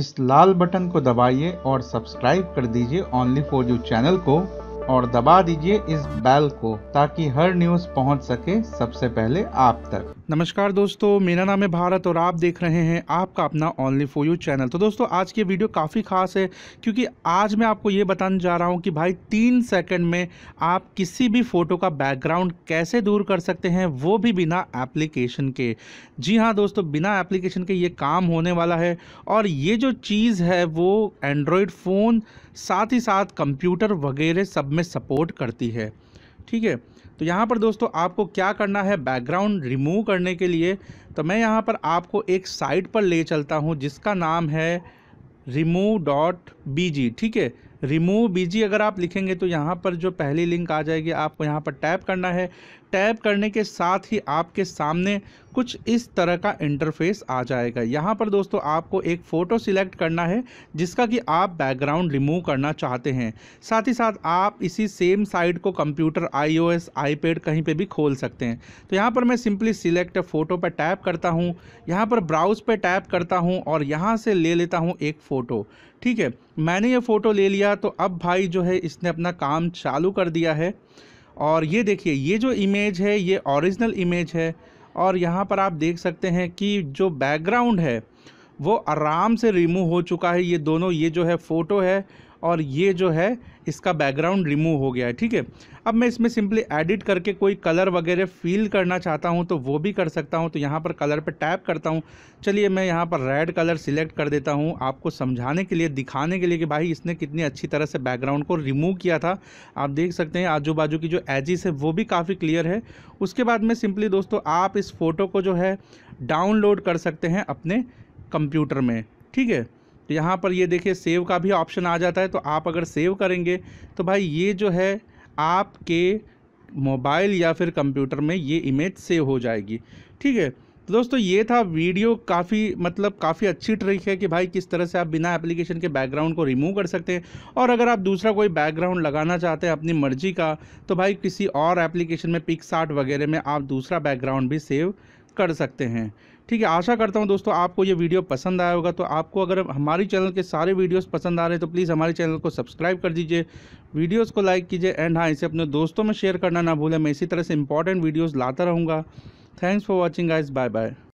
इस लाल बटन को दबाइए और सब्सक्राइब कर दीजिए ओनली फॉर यू चैनल को और दबा दीजिए इस बैल को ताकि हर न्यूज पहुंच सके सबसे पहले आप तक नमस्कार दोस्तों मेरा नाम है भारत और आप देख रहे हैं आपका अपना ओनली फॉर यू चैनल तो दोस्तों आज की वीडियो काफ़ी खास है क्योंकि आज मैं आपको ये बताने जा रहा हूँ कि भाई तीन सेकंड में आप किसी भी फ़ोटो का बैकग्राउंड कैसे दूर कर सकते हैं वो भी बिना एप्लीकेशन के जी हाँ दोस्तों बिना एप्लीकेशन के ये काम होने वाला है और ये जो चीज़ है वो एंड्रॉयड फ़ोन साथ ही साथ कंप्यूटर वगैरह सब में सपोर्ट करती है ठीक है तो यहाँ पर दोस्तों आपको क्या करना है बैकग्राउंड रिमूव करने के लिए तो मैं यहाँ पर आपको एक साइट पर ले चलता हूँ जिसका नाम है रिमूव डॉट बी ठीक है रिमूव बीजी अगर आप लिखेंगे तो यहाँ पर जो पहली लिंक आ जाएगी आपको यहाँ पर टैप करना है टैप करने के साथ ही आपके सामने कुछ इस तरह का इंटरफेस आ जाएगा यहाँ पर दोस्तों आपको एक फ़ोटो सिलेक्ट करना है जिसका कि आप बैकग्राउंड रिमूव करना चाहते हैं साथ ही साथ आप इसी सेम साइट को कंप्यूटर आईओएस आईपैड कहीं पे भी खोल सकते हैं तो यहाँ पर मैं सिंपली सिलेक्ट फ़ोटो पर टैप करता हूँ यहाँ पर ब्राउज पर टैप करता हूँ और यहाँ से ले लेता हूँ एक फ़ोटो ठीक है मैंने ये फ़ोटो ले लिया गया तो अब भाई जो है इसने अपना काम चालू कर दिया है और ये देखिए ये जो इमेज है ये ओरिजिनल इमेज है और यहाँ पर आप देख सकते हैं कि जो बैकग्राउंड है वो आराम से रिमूव हो चुका है ये दोनों ये जो है फ़ोटो है और ये जो है इसका बैकग्राउंड रिमूव हो गया है ठीक है अब मैं इसमें सिंपली एडिट करके कोई कलर वगैरह फील करना चाहता हूँ तो वो भी कर सकता हूँ तो यहाँ पर कलर पर टैप करता हूँ चलिए मैं यहाँ पर रेड कलर सिलेक्ट कर देता हूँ आपको समझाने के लिए दिखाने के लिए कि भाई इसने कितनी अच्छी तरह से बैकग्राउंड को रिमूव किया था आप देख सकते हैं आजू बाजू की जो एजिस है वो भी काफ़ी क्लियर है उसके बाद में सिंपली दोस्तों आप इस फ़ोटो को जो है डाउनलोड कर सकते हैं अपने कंप्यूटर में ठीक है तो यहाँ पर ये देखिए सेव का भी ऑप्शन आ जाता है तो आप अगर सेव करेंगे तो भाई ये जो है आपके मोबाइल या फिर कंप्यूटर में ये इमेज सेव हो जाएगी ठीक है तो दोस्तों ये था वीडियो काफ़ी मतलब काफ़ी अच्छी ट्रिक है कि भाई किस तरह से आप बिना एप्लीकेशन के बैकग्राउंड को रिमूव कर सकते हैं और अगर आप दूसरा कोई बैकग्राउंड लगाना चाहते हैं अपनी मर्जी का तो भाई किसी और एप्लीकेशन में पिक्सार्ट वगैरह में आप दूसरा बैकग्राउंड भी सेव कर सकते हैं ठीक है आशा करता हूँ दोस्तों आपको ये वीडियो पसंद आया होगा तो आपको अगर हमारी चैनल के सारे वीडियोस पसंद आ रहे हैं तो प्लीज़ हमारे चैनल को सब्सक्राइब कर दीजिए वीडियोस को लाइक कीजिए एंड हाँ इसे अपने दोस्तों में शेयर करना ना भूलें मैं इसी तरह से इंपॉर्टेंट वीडियोज़ लाता रहूँगा thanks for watching guys bye bye